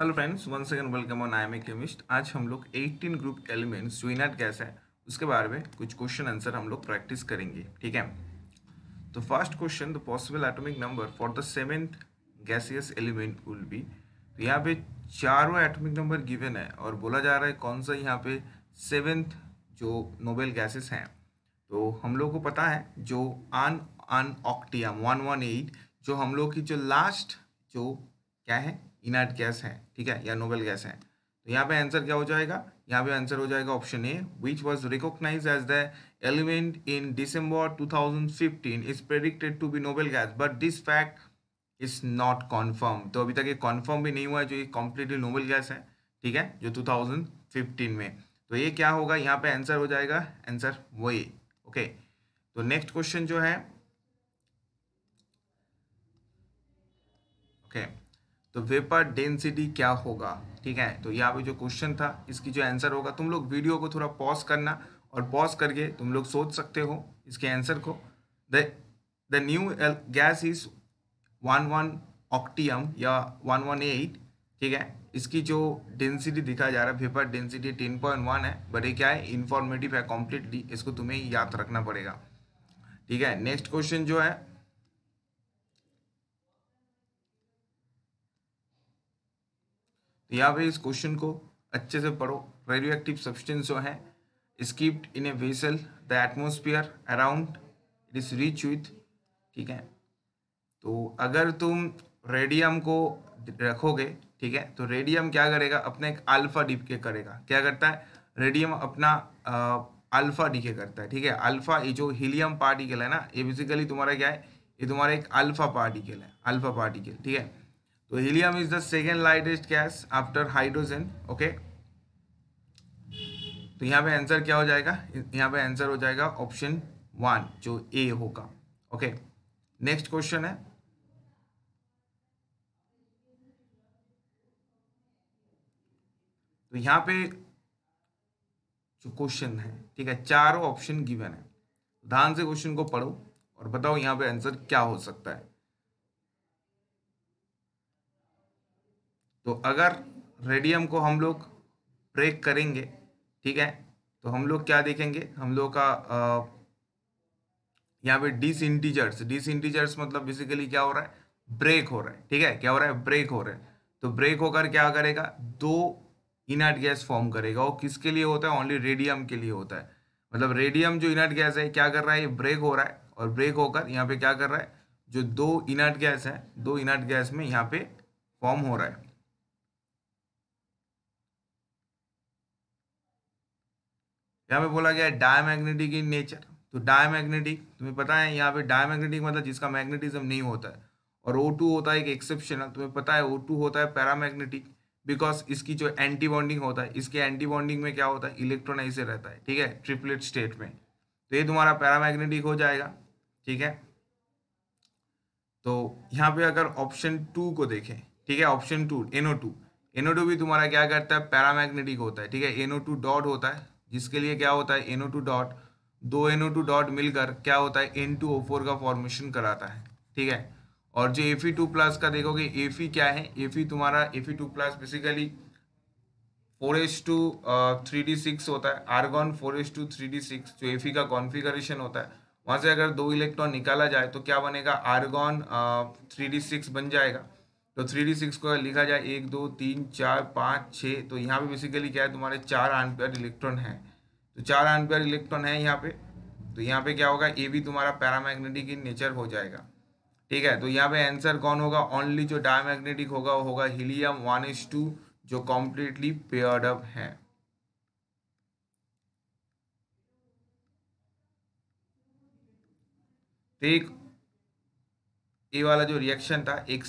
Hello friends one second welcome on I am a chemist आज हम लोग 18 group elements यूनाट gas है उसके बारे में कुछ क्वेश्चन आंसर हम लोग प्रैक्टिस करेंगे ठीक है तो first question the possible atomic number for the seventh gaseous element will be तो यहाँ पे चारों एटॉमिक नंबर गिवन है और बोला जा रहा है कौन सा यहाँ पे सेवेंथ जो नोबेल गैसेस हैं तो हम लोग को पता है जो ununoctium one one eight जो हम लोग की जो लास्ट जो क्या है इनर्ट गैस है ठीक है या नोबल गैस है तो यहाँ पे आंसर क्या हो जाएगा यहाँ पे आंसर हो जाएगा option A which was recognize as the element in December two thousand fifteen is predicted to be noble gas but this fact is not confirm तो अभी तक ये कॉन्फर्म भी नहीं हुआ है जो ये कम्प्लीटली नोबल गैस है ठीक है जो टू थाउजेंड फिफ्टीन में तो ये क्या होगा यहाँ पे आंसर हो जाएगा आंसर वही ओके तो नेक्स्ट क्वेश्चन जो है ओके okay. तो वेपर डेंसिटी क्या होगा ठीक है तो यहाँ पे जो क्वेश्चन था इसकी जो आंसर होगा तुम लोग वीडियो को थोड़ा पॉज करना और पॉज करके तुम लोग सोच सकते हो इसके आंसर को the the new gas is one one octium या वन वन एट ठीक है इसकी जो डेंसिटी दिखा जा रहा है vapour density ten point one है बट ये क्या है इन्फॉर्मेटिव है कॉम्प्लीटली इसको तुम्हें याद रखना पड़ेगा ठीक है नेक्स्ट क्वेश्चन जो है तो या फिर इस क्वेश्चन को अच्छे से पढ़ो रेडियो एक्टिव सब्सटेंस जो है skipped in a vessel the atmosphere around it is rich with ठीक है तो अगर तुम रेडियम को रखोगे ठीक है तो रेडियम क्या करेगा अपने एक अल्फा डीके करेगा क्या करता है रेडियम अपना अल्फा डीके करता है ठीक है अल्फा ये जो हीलियम पार्टिकल है ना ये बेसिकली तुम्हारा क्या है ये तुम्हारा एक अल्फा पार्टिकल है अल्फा पार्टिकल ठीक है तो helium is the second lightest gas after hydrogen okay तो यहाँ पे आंसर क्या हो जाएगा यहाँ पे आंसर हो जाएगा ऑप्शन वन जो ए होगा ओके नेक्स्ट क्वेश्चन है तो यहाँ पे जो क्वेश्चन है ठीक है चारों ऑप्शन गिवन है ध्यान से क्वेश्चन को पढ़ो और बताओ यहाँ पे आंसर क्या हो सकता है तो अगर रेडियम को हम लोग ब्रेक करेंगे ठीक है तो हम लोग क्या देखेंगे हम लोग का यहाँ पे डिस इंटीजर्स डिस इंटीजर्स मतलब बेसिकली क्या हो रहा है ब्रेक हो रहा है ठीक है क्या हो रहा है ब्रेक हो रहा है तो ब्रेक होकर क्या करेगा दो इनर्ट गैस फॉर्म करेगा वो किसके लिए होता है ओनली रेडियम के लिए होता है मतलब रेडियम जो इनर्ट गैस है क्या कर रहा है ये ब्रेक हो रहा है और ब्रेक होकर यहाँ पे क्या कर रहा है जो दो इनर्ट गैस है दो इनर्ट गैस में यहाँ पे फॉर्म हो रहा है यहाँ पे बोला गया है डायमैग्नेटिक इन नेचर तो डायमैग्नेटिक तुम्हें पता है यहाँ पे डायमैग्नेटिक मतलब जिसका मैग्नेटिज्म नहीं होता है और ओ टू होता है एक एक्सेप्शन तुम्हें पता है ओ टू होता है पैरामैग्नेटिक बिकॉज इसकी जो एंटी बॉन्डिंग होता है इसके एंटी बॉन्डिंग में क्या होता है ऐसे रहता है ठीक है ट्रिपलेट स्टेट में तो ये तुम्हारा पैरामैग्नेटिक हो जाएगा ठीक है तो यहाँ पे अगर ऑप्शन टू को देखें ठीक है option two NO two NO two भी तुम्हारा क्या करता है पैरामैग्नेटिक होता है ठीक है एनओ टू डॉट होता है जिसके लिए क्या होता है एनओ टू डॉट दो एनओ टू डॉट मिलकर क्या होता है एन टू ओ फोर का फॉर्मेशन कराता है ठीक है और जो एफ ई टू प्लस का देखोगे एफ ई e क्या है एफ ई e तुम्हारा F E two plus basically four H two three D six होता है argon four H two three D six जो एफ ई e का configuration होता है वहाँ से अगर दो इलेक्ट्रॉन निकाला जाए तो क्या बनेगा आर्गन थ्री डी सिक्स बन जाएगा तो थ्री डी सिक्स को लिखा जाए एक दो तीन चार पाँच छः तो यहाँ पे बेसिकली क्या है तुम्हारे चार आनपेयर इलेक्ट्रॉन है तो चार आनपेयर इलेक्ट्रॉन है यहाँ पे तो यहाँ पे क्या होगा ए भी तुम्हारा पैरामैग्नेटिक इन नेचर हो जाएगा ठीक है तो यहाँ पे आंसर कौन होगा ओनली जो डायमैग्नेटिक होगा वो होगा हीलियम वन एस टू जो कॉम्प्लीटली पेयर्ड अप है ठीक ये वाला जो रिएक्शन था एक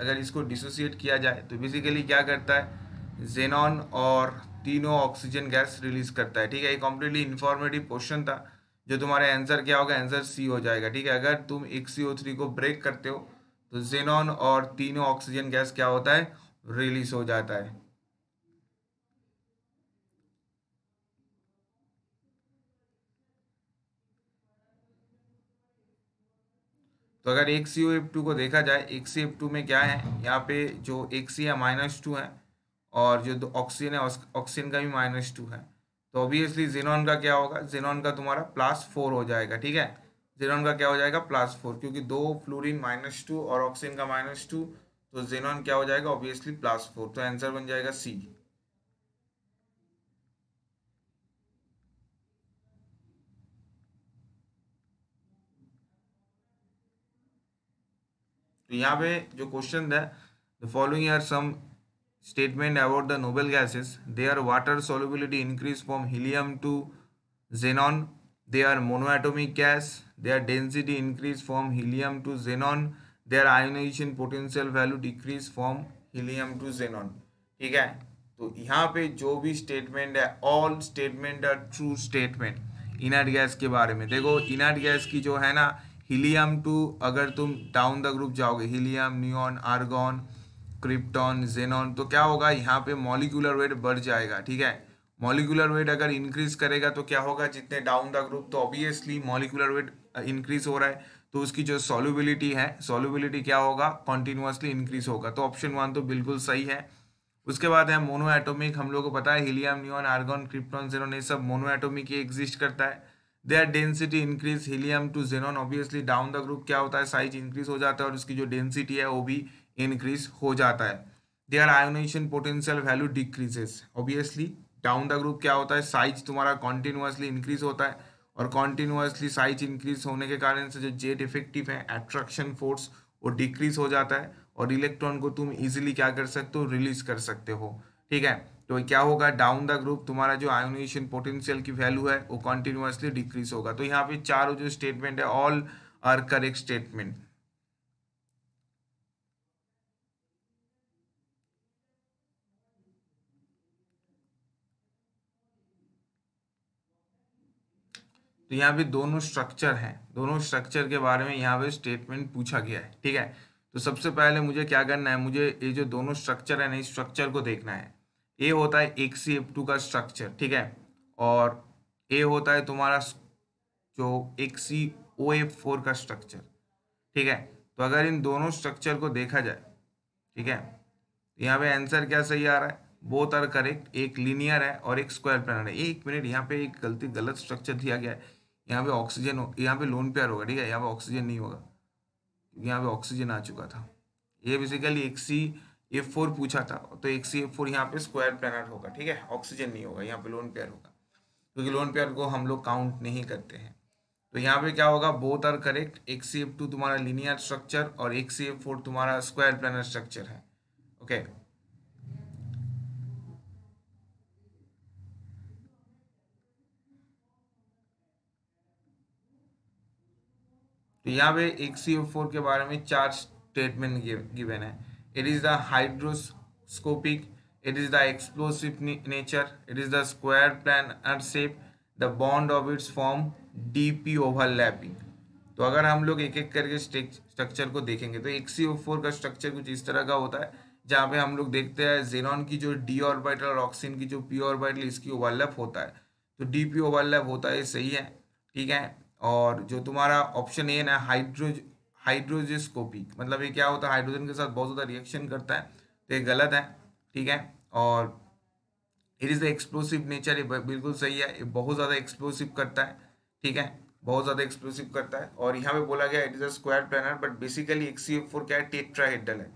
अगर इसको डिसोसिएट किया जाए तो बेसिकली क्या करता है जेनॉन और तीनों ऑक्सीजन गैस रिलीज करता है ठीक है ये कॉम्प्लीटली इन्फॉर्मेटिव क्वेश्चन था जो तुम्हारा आंसर क्या होगा आंसर सी हो जाएगा ठीक है अगर तुम एक को ब्रेक करते हो तो जेनॉन और तीनों ऑक्सीजन गैस क्या होता है रिलीज हो जाता है तो अगर एक सी ओ एफ टू को देखा जाए एक सी एफ टू में क्या है यहाँ पे जो एक सी है माइनस टू है और जो ऑक्सीजन है ऑक्सीजन का भी माइनस टू है तो ऑब्वियसली जेनॉन का क्या होगा जेनॉन का तुम्हारा प्लस फोर हो जाएगा ठीक है जेनॉन का क्या हो जाएगा प्लस फोर क्योंकि दो फ्लोरीन माइनस टू और ऑक्सीजन का माइनस टू तो जेनॉन क्या हो जाएगा ऑब्वियसली प्लस फोर तो आंसर बन जाएगा सी तो यहाँ पे जो क्वेश्चन है the following are some statement about the noble gases they are water solubility increase from helium to xenon they are monoatomic gas they are density increase from helium to xenon they are ionization potential value decrease from helium to xenon ठीक है तो यहाँ पे जो भी statement है all statement are true statement inert gas के बारे में देखो इनर्ट गैस की जो है ना हीलियम टू अगर तुम डाउन द ग्रुप जाओगे helium neon argon krypton xenon तो क्या होगा यहाँ पे मॉलिकुलर वेट बढ़ जाएगा ठीक है मॉलिकुलर वेट अगर इंक्रीज करेगा तो क्या होगा जितने डाउन द ग्रुप तो ऑब्वियसली मॉलिकुलर वेट इंक्रीज हो रहा है तो उसकी जो सॉल्युबिलिटी है सॉल्युबिलिटी क्या होगा कॉन्टिन्यूसली इंक्रीज होगा तो ऑप्शन वन तो बिल्कुल सही है उसके बाद है मोनो एटोमिक हम लोग को पता है helium neon argon krypton xenon ये सब मोनो एटोमिक एग्जिस्ट करता है their density increase helium to xenon obviously down the group क्या होता है साइज इंक्रीज हो जाता है और उसकी जो डेंसिटी है वो भी इंक्रीज हो जाता है their ionization potential value decreases obviously down the group क्या होता है साइज तुम्हारा कॉन्टिन्यूसली इंक्रीज होता है और कॉन्टिन्यूसली साइज इंक्रीज होने के कारण से जो जेट इफेक्टिव है एट्रैक्शन फोर्स वो डिक्रीज हो जाता है और इलेक्ट्रॉन को तुम इजीली क्या कर सकते हो रिलीज कर सकते हो ठीक है तो क्या होगा डाउन द ग्रुप तुम्हारा जो आयोनाइजेशन पोटेंशियल की वैल्यू है वो कंटिन्यूसली डिक्रीज होगा तो यहाँ पे चारों जो स्टेटमेंट है ऑल आर करेक्ट स्टेटमेंट तो यहाँ पे दोनों स्ट्रक्चर हैं दोनों स्ट्रक्चर के बारे में यहाँ पे स्टेटमेंट पूछा गया है ठीक है तो सबसे पहले मुझे क्या करना है मुझे ये जो दोनों स्ट्रक्चर है ना इस स्ट्रक्चर को देखना है ए होता है एक सी एफ टू का स्ट्रक्चर ठीक है और ए होता है तुम्हारा जो एक सी ओ एफ फोर का स्ट्रक्चर ठीक है तो अगर इन दोनों स्ट्रक्चर को देखा जाए ठीक है तो यहाँ पे आंसर क्या सही आ रहा है बोथ आर करेक्ट एक लीनियर है और एक स्क्वायर प्लानर है एक मिनट यहाँ पे एक गलती गलत स्ट्रक्चर दिया गया है यहाँ पे ऑक्सीजन हो यहाँ पे लोन पेयर होगा ठीक है यहाँ पे ऑक्सीजन नहीं होगा यहाँ पे ऑक्सीजन आ चुका था ये बेसिकली एक सी एफ फोर पूछा था तो एक सी एफ फोर यहाँ पे स्क्वायर प्लानर होगा ठीक है ऑक्सीजन नहीं होगा यहाँ पे लोन पेयर होगा क्योंकि तो लोन पेयर को हम लोग काउंट नहीं करते हैं तो यहाँ पे क्या होगा बोथ आर करेक्ट एक सी एफ टू तुम्हारा लीनियर स्ट्रक्चर और एक सी एफ फोर तुम्हारा स्क्वायर प्लानर स्ट्रक्चर है ओके तो यहाँ पे एक सी एफ फोर के बारे में चार स्टेटमेंट गिवन है it is the hygroscopic it is the explosive nature it is the square plan and shape the bond of its form dp overlapping तो अगर हम लोग एक एक करके स्ट्रक्चर को देखेंगे तो एक सी फोर का स्ट्रक्चर कुछ इस तरह का होता है जहाँ पे हम लोग देखते हैं जेनॉन की जो डी ऑर्बिटल और ऑक्सीन की जो पी ऑर्बिटल इसकी ओवरलैप होता है तो डी पी ओवरलैप होता है सही है ठीक है और जो तुम्हारा ऑप्शन ए ना हाइड्रो हाइड्रोजेस्कोपिक मतलब ये क्या होता है हाइड्रोजन के साथ बहुत ज़्यादा रिएक्शन करता है तो ये गलत है ठीक है और it is the explosive nature ये बिल्कुल सही है ये बहुत ज़्यादा एक्सप्लोसिव करता है ठीक है बहुत ज़्यादा एक्सप्लोसिव करता है और यहाँ पे बोला गया it is a square planar but basically एक सी क्या है टेट्राहेड्रल है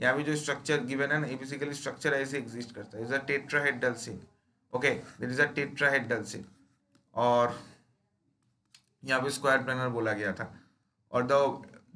यहाँ पे जो स्ट्रक्चर गिवन है ना ये बेसिकली स्ट्रक्चर ऐसे एग्जिस्ट करता है is a tetrahedral cell okay it is a tetrahedral cell और यहाँ पे स्क्वायर प्लानर बोला गया था और the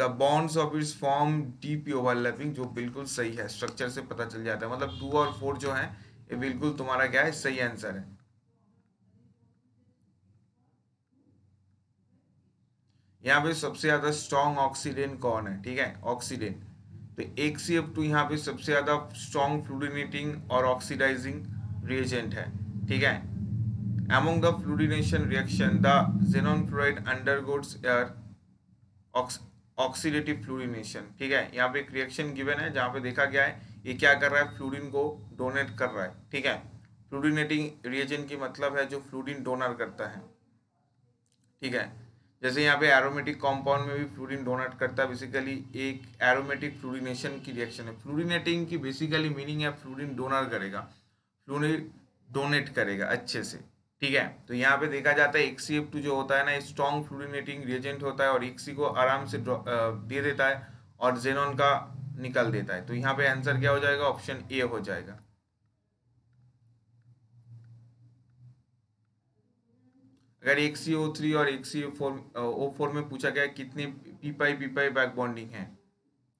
the bonds of its form DP overlapping जो बिल्कुल सही है स्ट्रक्चर से पता चल जाता है मतलब टू और फोर जो है ये बिल्कुल तुम्हारा क्या है सही आंसर है यहाँ पे सबसे ज्यादा स्ट्रॉन्ग ऑक्सीडेन कौन है ठीक है ऑक्सीडेन तो एक सी एफ टू यहाँ पे सबसे ज्यादा स्ट्रॉन्ग फ्लूडिनेटिंग और ऑक्सीडाइजिंग रिएजेंट है ठीक है among the fluorination reaction the xenon fluoride undergoes air ox oxidative fluorination ठीक है यहाँ पे एक रिएक्शन गिवन है जहाँ पे देखा गया है ये क्या कर रहा है फ्लूडिन को डोनेट कर रहा है ठीक है फ्लूडिनेटिंग रिएजन की मतलब है जो फ्लूडिन डोनर करता है ठीक है जैसे यहाँ पे एरोमेटिक कॉम्पाउंड में भी फ्लूडिन डोनेट करता है बेसिकली एक एरोमेटिक फ्लूडिनेशन की रिएक्शन है फ्लूडिनेटिंग की बेसिकली मीनिंग है फ्लूडिन डोनर करेगा फ्लूडिन डोनेट करेगा अच्छे से ठीक है तो यहाँ पे देखा जाता है एक्सी टू जो होता है ना स्ट्रॉन्ग फ्लूरिनेटिंग रिएजेंट होता है और एक्सी को आराम से दे देता है और जेनॉन का निकल देता है तो यहाँ पे आंसर क्या हो जाएगा ऑप्शन ए हो जाएगा अगर एक सी ओ थ्री और एक सी फोर ओ फोर में पूछा गया कितने पीपाई पीपाई बैक बॉन्डिंग है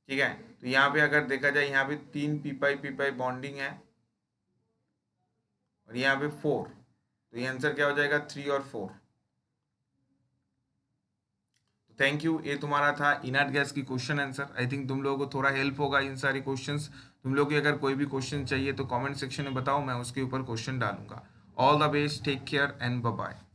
ठीक है तो यहाँ पे अगर देखा जाए यहाँ पे तीन पीपाई पीपाई बॉन्डिंग है और यहाँ पे फोर तो ये आंसर क्या हो जाएगा थ्री और फोर थैंक यू ये तुम्हारा था इनाट गैस की क्वेश्चन आंसर आई थिंक तुम लोगों को थोड़ा हेल्प होगा इन सारी क्वेश्चंस तुम लोग की अगर कोई भी क्वेश्चन चाहिए तो कमेंट सेक्शन में बताओ मैं उसके ऊपर क्वेश्चन डालूंगा all the best take care and bye